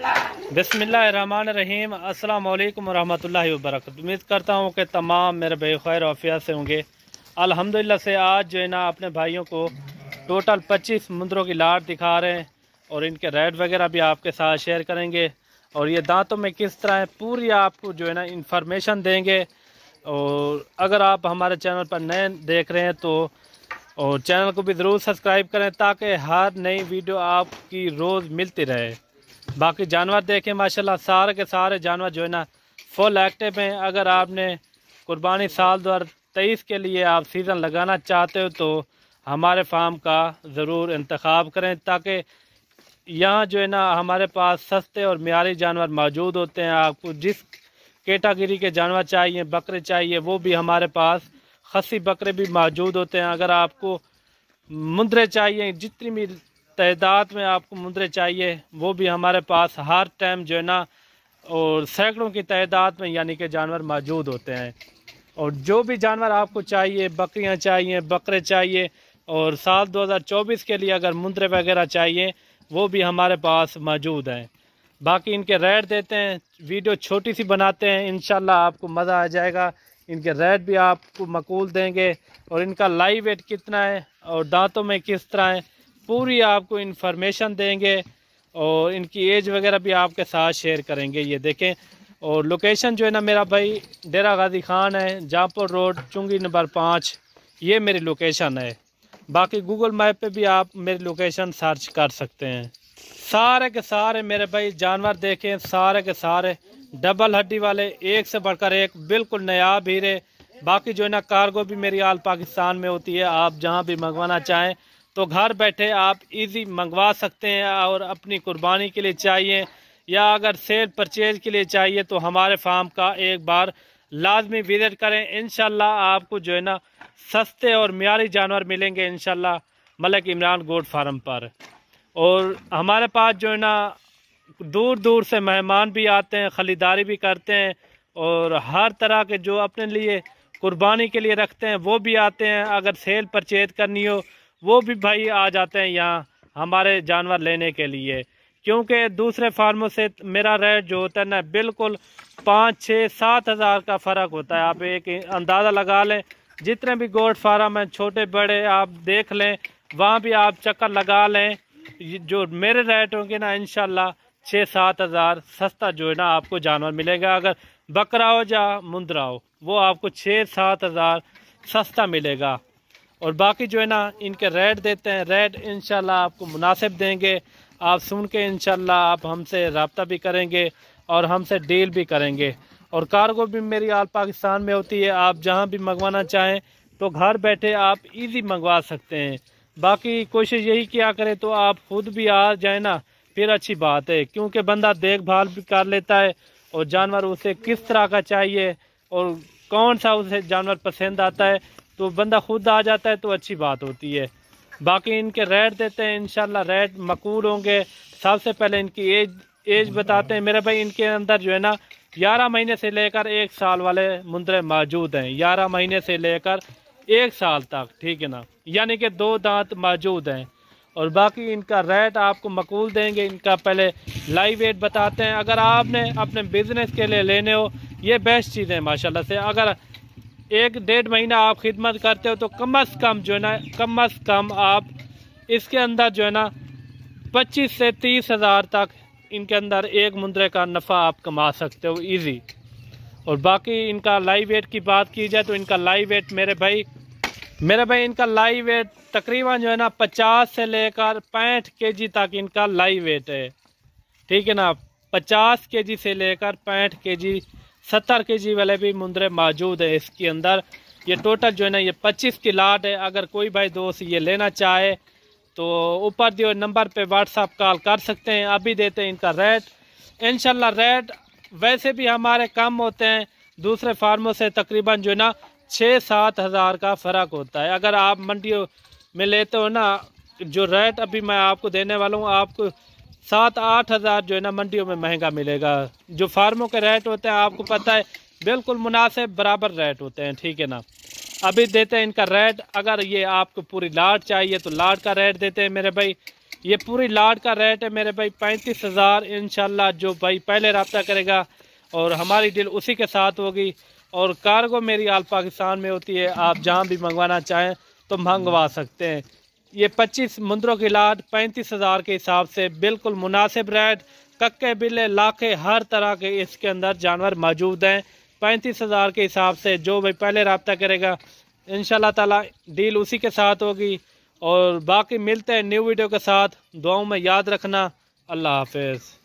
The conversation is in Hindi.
बसमान रहीम अस्सलाम वरहत ला वरक उम्मीद करता हूँ कि तमाम मेरे बेख़ैर खैर से होंगे अल्हम्दुलिल्लाह से आज जो है ना अपने भाइयों को टोटल 25 मुंदरों की लाट दिखा रहे हैं और इनके रेट वगैरह भी आपके साथ शेयर करेंगे और ये दांतों में किस तरह है पूरी आपको जो है ना इन्फॉर्मेशन देंगे और अगर आप हमारे चैनल पर नए देख रहे हैं तो और चैनल को भी ज़रूर सब्सक्राइब करें ताकि हर नई वीडियो आपकी रोज़ मिलती रहे बाकी जानवर देखें माशाल्लाह सारे के सारे जानवर जो है ना फुल एक्टिव हैं अगर आपने कुर्बानी साल दो तेईस के लिए आप सीज़न लगाना चाहते हो तो हमारे फार्म का ज़रूर इंतखब करें ताकि यहाँ जो है ना हमारे पास सस्ते और मीरी जानवर मौजूद होते हैं आपको जिस कैटागरी के जानवर चाहिए बकरे चाहिए वो भी हमारे पास खसी बकरे भी मौजूद होते हैं अगर आपको मुंदरे चाहिए जितनी भी तदाद में आपको मुंद्रे चाहिए वो भी हमारे पास हर टाइम जो है ना और सैकड़ों की तदाद में यानी कि जानवर मौजूद होते हैं और जो भी जानवर आपको चाहिए बकरियां चाहिए बकरे चाहिए और साल 2024 के लिए अगर मुंद्रे वगैरह चाहिए वो भी हमारे पास मौजूद हैं बाकी इनके रेट देते हैं वीडियो छोटी सी बनाते हैं इन आपको मज़ा आ जाएगा इनके रेट भी आपको मकूल देंगे और इनका लाइव वेट कितना है और दांतों में किस तरह है पूरी आपको इन्फॉर्मेशन देंगे और इनकी एज वगैरह भी आपके साथ शेयर करेंगे ये देखें और लोकेशन जो है ना मेरा भाई डेरा गाजी खान है जामपुर रोड चुंगी नंबर पाँच ये मेरी लोकेशन है बाकी गूगल मैप पे भी आप मेरी लोकेशन सर्च कर सकते हैं सारे के सारे मेरे भाई जानवर देखें सारे के सारे डबल हड्डी वाले एक से बढ़कर एक बिल्कुल नयाब हीरे बाकी जो है ना कार्गो भी मेरी आल पाकिस्तान में होती है आप जहाँ भी मंगवाना चाहें तो घर बैठे आप इजी मंगवा सकते हैं और अपनी कुर्बानी के लिए चाहिए या अगर सेल परचेज के लिए चाहिए तो हमारे फार्म का एक बार लाजमी विज़िट करें इन आपको जो है ना सस्ते और मीरी जानवर मिलेंगे इन मलिक इमरान गोड फार्म पर और हमारे पास जो है ना दूर दूर से मेहमान भी आते हैं ख़रीदारी भी करते हैं और हर तरह के जो अपने लिए कुर्बानी के लिए रखते हैं वो भी आते हैं अगर सेल परचेज करनी हो वो भी भाई आ जाते हैं यहाँ हमारे जानवर लेने के लिए क्योंकि दूसरे फार्मों से मेरा रेट जो होता है ना बिल्कुल पाँच छः सात हज़ार का फ़र्क होता है आप एक अंदाज़ा लगा लें जितने भी गोड फार्म हैं छोटे बड़े आप देख लें वहाँ भी आप चक्कर लगा लें जो मेरे रेट होंगे ना इन छः सात हज़ार सस्ता जो है ना आपको जानवर मिलेगा अगर बकरा हो या मुंदरा हो वो आपको छः सात हज़ार सस्ता मिलेगा और बाकी जो है ना इनके रेट देते हैं रेट इन आपको मुनासिब देंगे आप सुन के इन आप हमसे रबता भी करेंगे और हमसे डील भी करेंगे और कार्गो भी मेरी आल पाकिस्तान में होती है आप जहाँ भी मंगवाना चाहें तो घर बैठे आप इजी मंगवा सकते हैं बाकी कोशिश यही किया करें तो आप खुद भी आ जाए ना फिर अच्छी बात है क्योंकि बंदा देखभाल भी कर लेता है और जानवर उसे किस तरह का चाहिए और कौन सा उसे जानवर पसंद आता है तो बंदा खुद आ जाता है तो अच्छी बात होती है बाकी इनके रेट देते हैं इन रेट मकूल होंगे सबसे पहले इनकी एज एज बताते हैं मेरे भाई इनके अंदर जो है ना ग्यारह महीने से लेकर एक साल वाले मुंद्रे मौजूद हैं ग्यारह महीने से लेकर एक साल तक ठीक है ना यानी कि दो दांत मौजूद हैं और बाकी इनका रेट आपको मकूल देंगे इनका पहले लाइव वेट बताते हैं अगर आपने अपने बिजनेस के लिए लेने हो ये बेस्ट चीज़ है माशाल्लाह से अगर एक डेढ़ महीना आप खिदमत करते हो तो कम अज़ कम जो है ना कम अज़ कम आप इसके अंदर जो है ना पच्चीस से तीस हज़ार तक इनके अंदर एक मुंद्रे का नफ़ा आप कमा सकते हो इजी और बाकी इनका लाइव वेट की बात की जाए तो इनका लाइव वेट मेरे भाई मेरे भाई इनका लाइव वेट तकरीबन जो है ना पचास से लेकर पैंठ के जी तक इनका लाइव वेट है ठीक है ना पचास के जी से लेकर पैंठ के जी सत्तर के जी वाले भी मुंदरे मौजूद है इसके अंदर ये टोटल जो है ना ये पच्चीस की लाट है अगर कोई भाई दोस्त ये लेना चाहे तो ऊपर दिए नंबर पे व्हाट्सअप कॉल कर सकते हैं अभी देते हैं इनका रेट इन रेट वैसे भी हमारे कम होते हैं दूसरे फार्मों से तकरीबन जो है ना छः सात हज़ार का फ़र्क होता है अगर आप मंडियों में लेते हो ना जो रेट अभी मैं आपको देने वाला हूँ आपको सात आठ हज़ार जो है ना मंडियों में महंगा मिलेगा जो फार्मों के रेट होते हैं आपको पता है बिल्कुल मुनासिब बराबर रेट होते हैं ठीक है ना अभी देते हैं इनका रेट अगर ये आपको पूरी लाट चाहिए तो लाट का रेट देते हैं मेरे भाई ये पूरी लाट का रेट है मेरे भाई पैंतीस हज़ार इन जो भाई पहले रबता करेगा और हमारी डील उसी के साथ होगी और कार्गो मेरी आल पाकिस्तान में होती है आप जहाँ भी मंगवाना चाहें तो मंगवा सकते हैं ये पच्चीस मंदिरों की लाट पैंतीस हज़ार के हिसाब से बिल्कुल मुनासिब रेट कक्के बिल्ले लाखे हर तरह के इसके अंदर जानवर मौजूद हैं पैंतीस हज़ार के हिसाब से जो भाई पहले रबता करेगा इन ताला डील उसी के साथ होगी और बाकी मिलते हैं न्यू वीडियो के साथ दुआओं में याद रखना अल्लाह हाफिज़